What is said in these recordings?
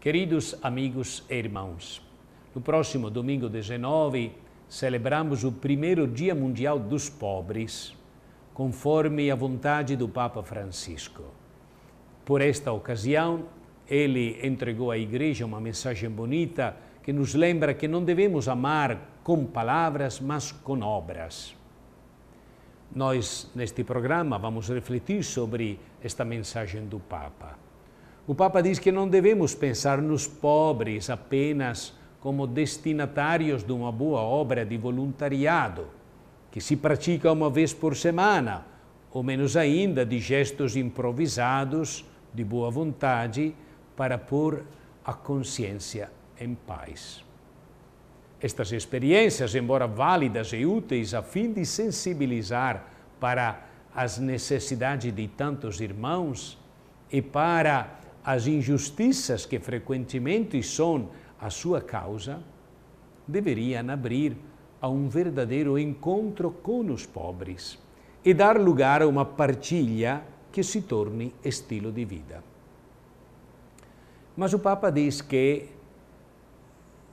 Queridos amigos e irmãos, no próximo domingo 19, celebramos o primeiro Dia Mundial dos Pobres, conforme a vontade do Papa Francisco. Por esta ocasião, ele entregou à Igreja uma mensagem bonita que nos lembra que não devemos amar com palavras, mas com obras. Nós, neste programa, vamos refletir sobre esta mensagem do Papa. O Papa diz que não devemos pensar nos pobres apenas como destinatários de uma boa obra de voluntariado, que se pratica uma vez por semana, ou menos ainda de gestos improvisados de boa vontade para pôr a consciência em paz. Estas experiências, embora válidas e úteis a fim de sensibilizar para as necessidades de tantos irmãos e para as injustiças que frequentemente são a sua causa, deveriam abrir a um verdadeiro encontro com os pobres e dar lugar a uma partilha que se torne estilo de vida. Mas o Papa diz que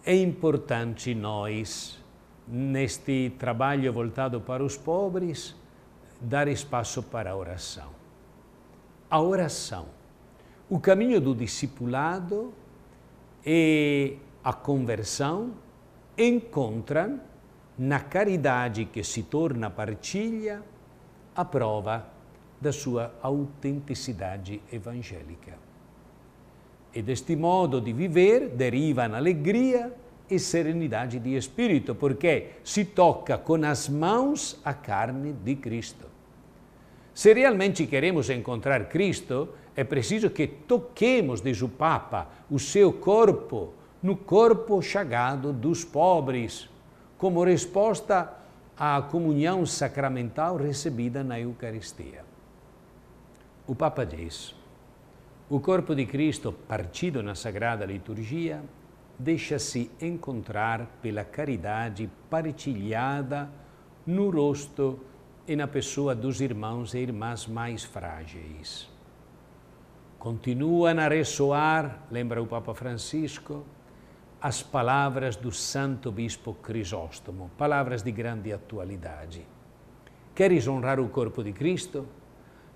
é importante nós, neste trabalho voltado para os pobres, dar espaço para a oração. A oração o caminho do discipulado e a conversão encontram na caridade que se torna partilha a prova da sua autenticidade evangélica. E deste modo de viver na alegria e serenidade de espírito, porque se toca com as mãos a carne de Cristo. Se realmente queremos encontrar Cristo, é preciso que toquemos, diz o Papa, o seu corpo no corpo chagado dos pobres, como resposta à comunhão sacramental recebida na Eucaristia. O Papa diz: o corpo de Cristo, partido na Sagrada Liturgia, deixa-se encontrar pela caridade partilhada no rosto e na pessoa dos irmãos e irmãs mais frágeis. Continuam a ressoar, lembra o Papa Francisco, as palavras do Santo Bispo Crisóstomo, palavras de grande atualidade. Queres honrar o corpo de Cristo?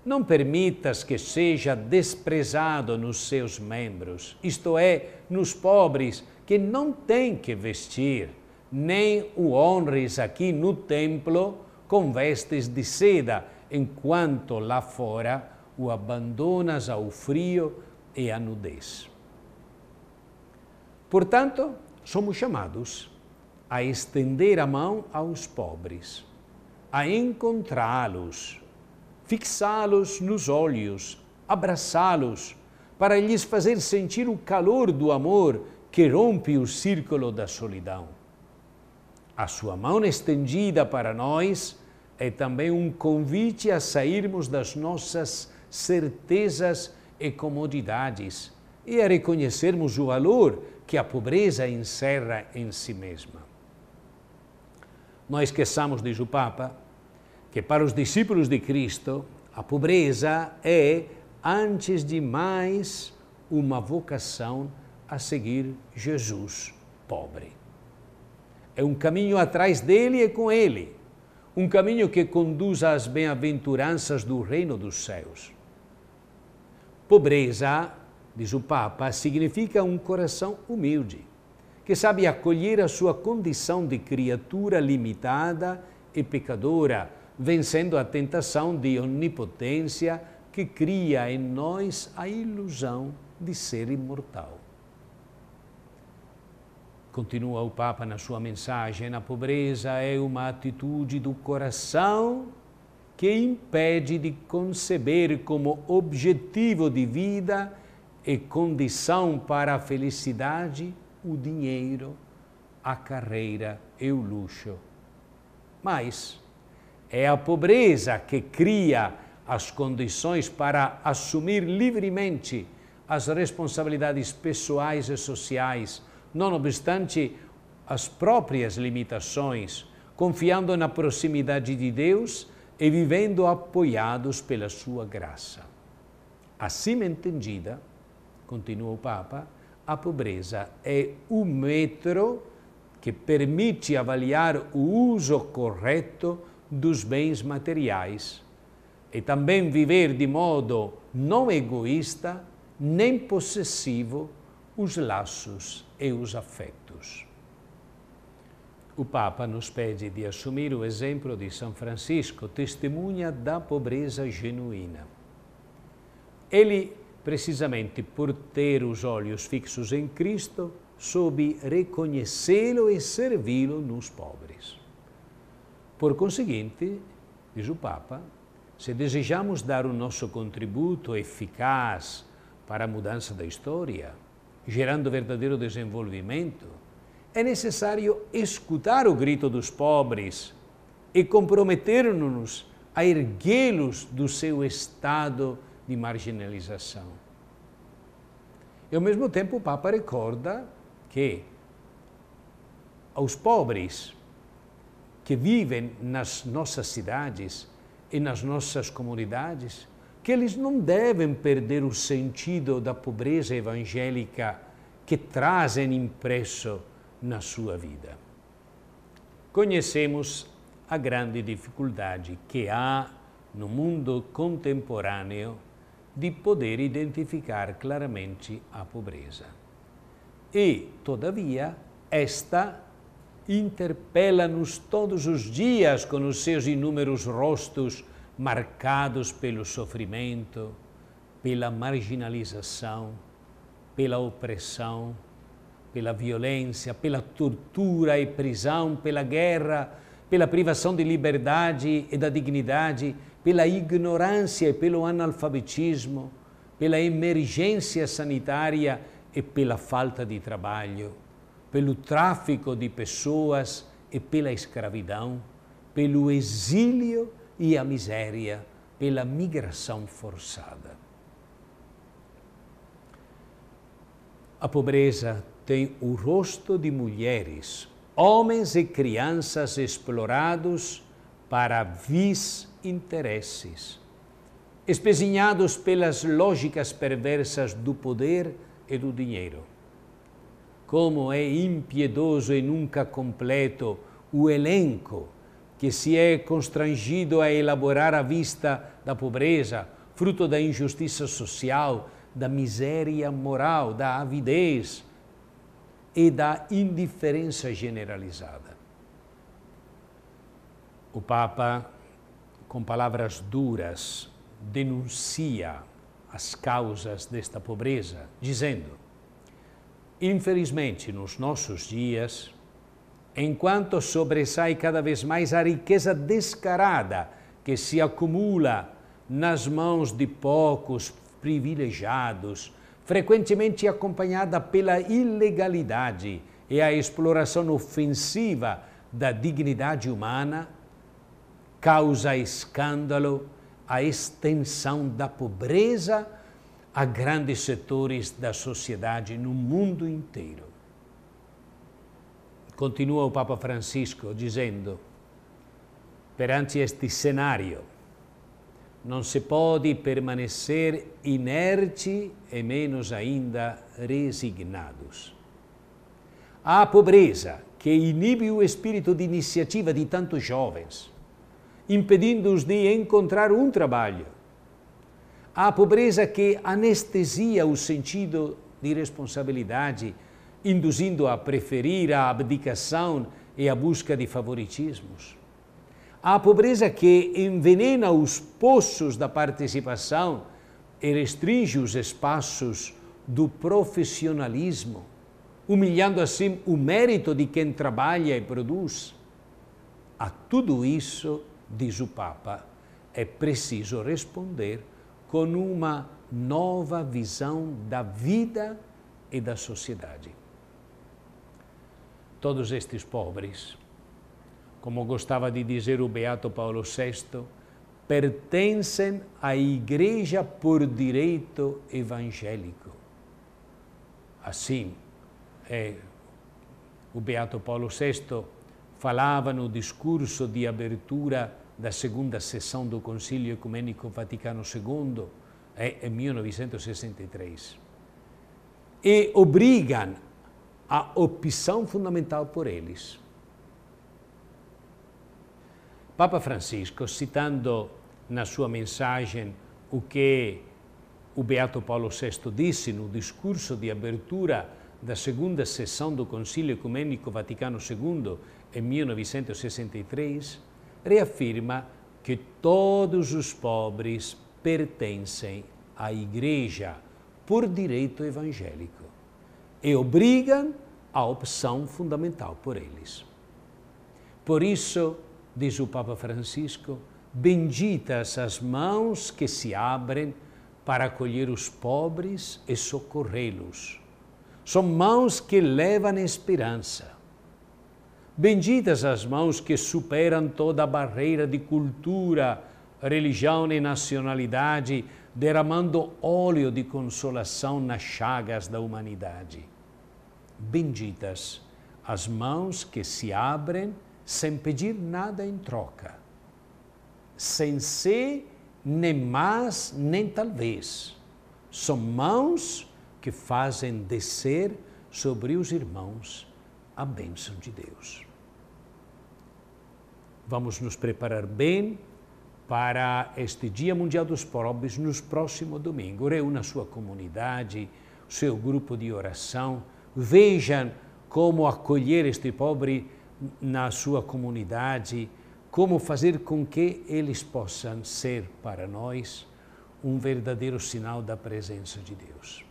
Não permitas que seja desprezado nos seus membros, isto é, nos pobres, que não têm que vestir, nem o honres aqui no templo com vestes de seda, enquanto lá fora o abandonas ao frio e à nudez. Portanto, somos chamados a estender a mão aos pobres, a encontrá-los, fixá-los nos olhos, abraçá-los, para lhes fazer sentir o calor do amor que rompe o círculo da solidão. A sua mão estendida para nós é também um convite a sairmos das nossas certezas e comodidades, e a é reconhecermos o valor que a pobreza encerra em si mesma. Não esqueçamos, diz o Papa, que para os discípulos de Cristo, a pobreza é, antes de mais, uma vocação a seguir Jesus pobre. É um caminho atrás dele e com ele, um caminho que conduz às bem-aventuranças do reino dos céus. Pobreza, diz o Papa, significa um coração humilde, que sabe acolher a sua condição de criatura limitada e pecadora, vencendo a tentação de onipotência que cria em nós a ilusão de ser imortal. Continua o Papa na sua mensagem: a pobreza é uma atitude do coração que impede de conceber como objetivo de vida e condição para a felicidade o dinheiro, a carreira e o luxo. Mas é a pobreza que cria as condições para assumir livremente as responsabilidades pessoais e sociais, não obstante as próprias limitações, confiando na proximidade de Deus e vivendo apoiados pela sua graça. assim entendida, continua o Papa, a pobreza é o metro que permite avaliar o uso correto dos bens materiais e também viver de modo não egoísta nem possessivo os laços e os afetos. O Papa nos pede de assumir o exemplo de São Francisco, testemunha da pobreza genuína. Ele, precisamente por ter os olhos fixos em Cristo, soube reconhecê-lo e servi-lo nos pobres. Por conseguinte, diz o Papa, se desejamos dar o nosso contributo eficaz para a mudança da história, gerando verdadeiro desenvolvimento, é necessário escutar o grito dos pobres e comprometer-nos a erguê-los do seu estado de marginalização. E ao mesmo tempo o Papa recorda que aos pobres que vivem nas nossas cidades e nas nossas comunidades, que eles não devem perder o sentido da pobreza evangélica que trazem impresso na sua vida. Conhecemos a grande dificuldade que há no mundo contemporâneo de poder identificar claramente a pobreza. E, todavia, esta interpela-nos todos os dias com os seus inúmeros rostos marcados pelo sofrimento, pela marginalização, pela opressão, pela violência, pela tortura e prisão, pela guerra, pela privação de liberdade e da dignidade, pela ignorância e pelo analfabetismo, pela emergência sanitária e pela falta de trabalho, pelo tráfico de pessoas e pela escravidão, pelo exílio e a miséria, pela migração forçada. A pobreza tem o rosto de mulheres, homens e crianças explorados para vis interesses, espezinhados pelas lógicas perversas do poder e do dinheiro. Como é impiedoso e nunca completo o elenco que se é constrangido a elaborar à vista da pobreza, fruto da injustiça social, da miséria moral, da avidez, e da indiferença generalizada. O Papa, com palavras duras, denuncia as causas desta pobreza, dizendo: Infelizmente, nos nossos dias, enquanto sobressai cada vez mais a riqueza descarada que se acumula nas mãos de poucos privilegiados, frequentemente acompanhada pela ilegalidade e a exploração ofensiva da dignidade humana, causa escândalo a extensão da pobreza a grandes setores da sociedade no mundo inteiro. Continua o Papa Francisco dizendo: perante este cenário, não se pode permanecer inerte e menos ainda resignados. Há a pobreza que inibe o espírito de iniciativa de tantos jovens, impedindo-os de encontrar um trabalho. Há a pobreza que anestesia o sentido de responsabilidade, induzindo a preferir a abdicação e a busca de favoritismos. A pobreza que envenena os poços da participação e restringe os espaços do profissionalismo, humilhando assim o mérito de quem trabalha e produz. A tudo isso, diz o Papa, é preciso responder com uma nova visão da vida e da sociedade. Todos estes pobres como gostava de dizer o Beato Paulo VI, pertencem à Igreja por direito evangélico. Assim, é, o Beato Paulo VI falava no discurso de abertura da segunda sessão do Concílio Ecumênico Vaticano II, é, em 1963. E obrigam a opção fundamental por eles Papa Francisco, citando na sua mensagem o que o Beato Paulo VI disse no discurso de abertura da segunda sessão do Concílio Ecumênico Vaticano II, em 1963, reafirma que todos os pobres pertencem à Igreja por direito evangélico e obrigam a opção fundamental por eles. Por isso, diz o Papa Francisco, benditas as mãos que se abrem para acolher os pobres e socorrê-los. São mãos que levam esperança. Benditas as mãos que superam toda a barreira de cultura, religião e nacionalidade, derramando óleo de consolação nas chagas da humanidade. Benditas as mãos que se abrem sem pedir nada em troca, sem ser nem mais nem talvez. São mãos que fazem descer sobre os irmãos a bênção de Deus. Vamos nos preparar bem para este Dia Mundial dos Pobres no próximo domingo. Reúna sua comunidade, seu grupo de oração. Vejam como acolher este pobre na sua comunidade, como fazer com que eles possam ser para nós um verdadeiro sinal da presença de Deus.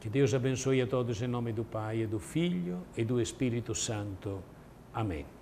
Que Deus abençoe a todos em nome do Pai, e do Filho e do Espírito Santo. Amém.